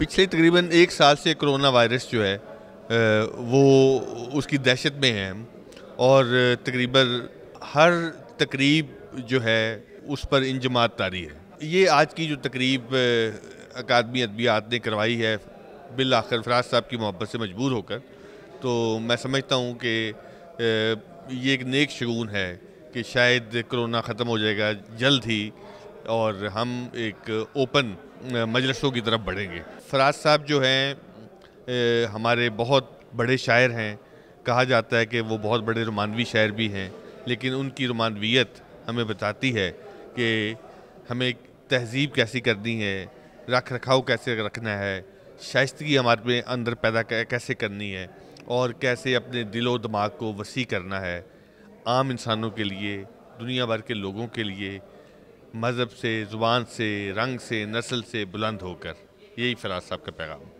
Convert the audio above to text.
पिछले तकरीबन एक साल से कोरोना वायरस जो है वो उसकी दहशत में है और तकरीबन हर तकरीब जो है उस पर इंजमात तारी है ये आज की जो तकरीब अकादमी अदबियात ने करवाई है बिल आखिर फराज साहब की मोहब्बत से मजबूर होकर तो मैं समझता हूँ कि ये एक नेक शगून है कि शायद कोरोना ख़त्म हो जाएगा जल्द ही और हम एक ओपन मजलसों की तरफ बढ़ेंगे फराज साहब जो हैं हमारे बहुत बड़े शायर हैं कहा जाता है कि वो बहुत बड़े रोमानवी शायर भी हैं लेकिन उनकी रुमानवियत हमें बताती है कि हमें तहजीब कैसी करनी है रख रखाव कैसे रखना है शाइतगी हमारे में अंदर पैदा कैसे करनी है और कैसे अपने दिलो दिमाग को वसी करना है आम इंसानों के लिए दुनिया भर के लोगों के लिए मज़हब से ज़ुबान से रंग से नस्ल से बुलंद होकर यही फराज साहब का पैगाम